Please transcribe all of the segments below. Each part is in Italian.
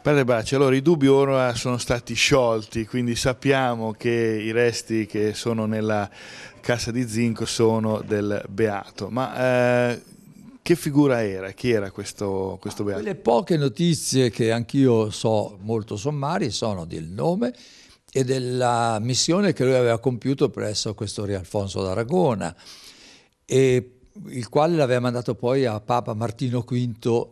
Padre Baci, allora i dubbi ora sono stati sciolti, quindi sappiamo che i resti che sono nella cassa di zinco sono del Beato, ma eh, che figura era? Chi era questo, questo ah, Beato? Le poche notizie che anch'io so molto sommarie sono del nome e della missione che lui aveva compiuto presso questo re Alfonso d'Aragona, il quale l'aveva mandato poi a Papa Martino V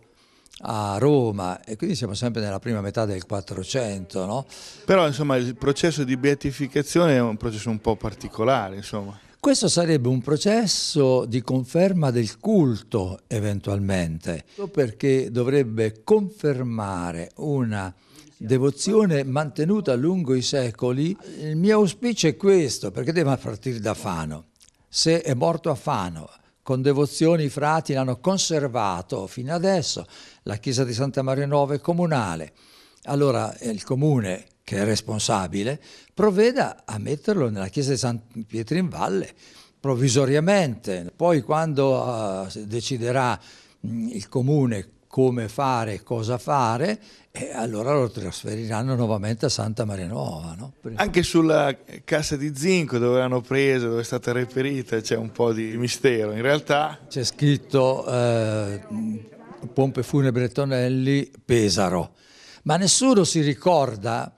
a Roma e quindi siamo sempre nella prima metà del 400. No? Però insomma il processo di beatificazione è un processo un po' particolare. Insomma. Questo sarebbe un processo di conferma del culto eventualmente, ecco perché dovrebbe confermare una devozione mantenuta lungo i secoli. Il mio auspicio è questo, perché deve partire da Fano. Se è morto a Fano con devozione i frati l'hanno conservato fino adesso, la chiesa di Santa Maria Nuova è comunale. Allora il comune, che è responsabile, provveda a metterlo nella chiesa di San Pietro in Valle provvisoriamente. Poi quando uh, deciderà mh, mm, il comune come fare, cosa fare, e allora lo trasferiranno nuovamente a Santa Maria Nuova. No? Anche sulla cassa di zinco dove l'hanno presa, dove è stata reperita, c'è un po' di mistero. In realtà c'è scritto eh, Pompe Funebre Tonelli Pesaro, ma nessuno si ricorda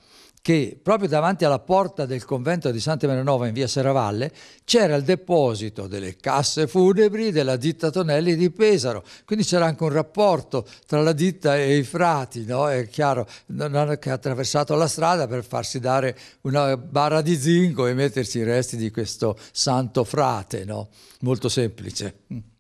che proprio davanti alla porta del convento di Santa Maranova in via Serravalle c'era il deposito delle casse funebri della ditta Tonelli di Pesaro, quindi c'era anche un rapporto tra la ditta e i frati, no? è chiaro, non hanno che attraversato la strada per farsi dare una barra di zinco e mettersi i resti di questo santo frate, no? molto semplice. Mm.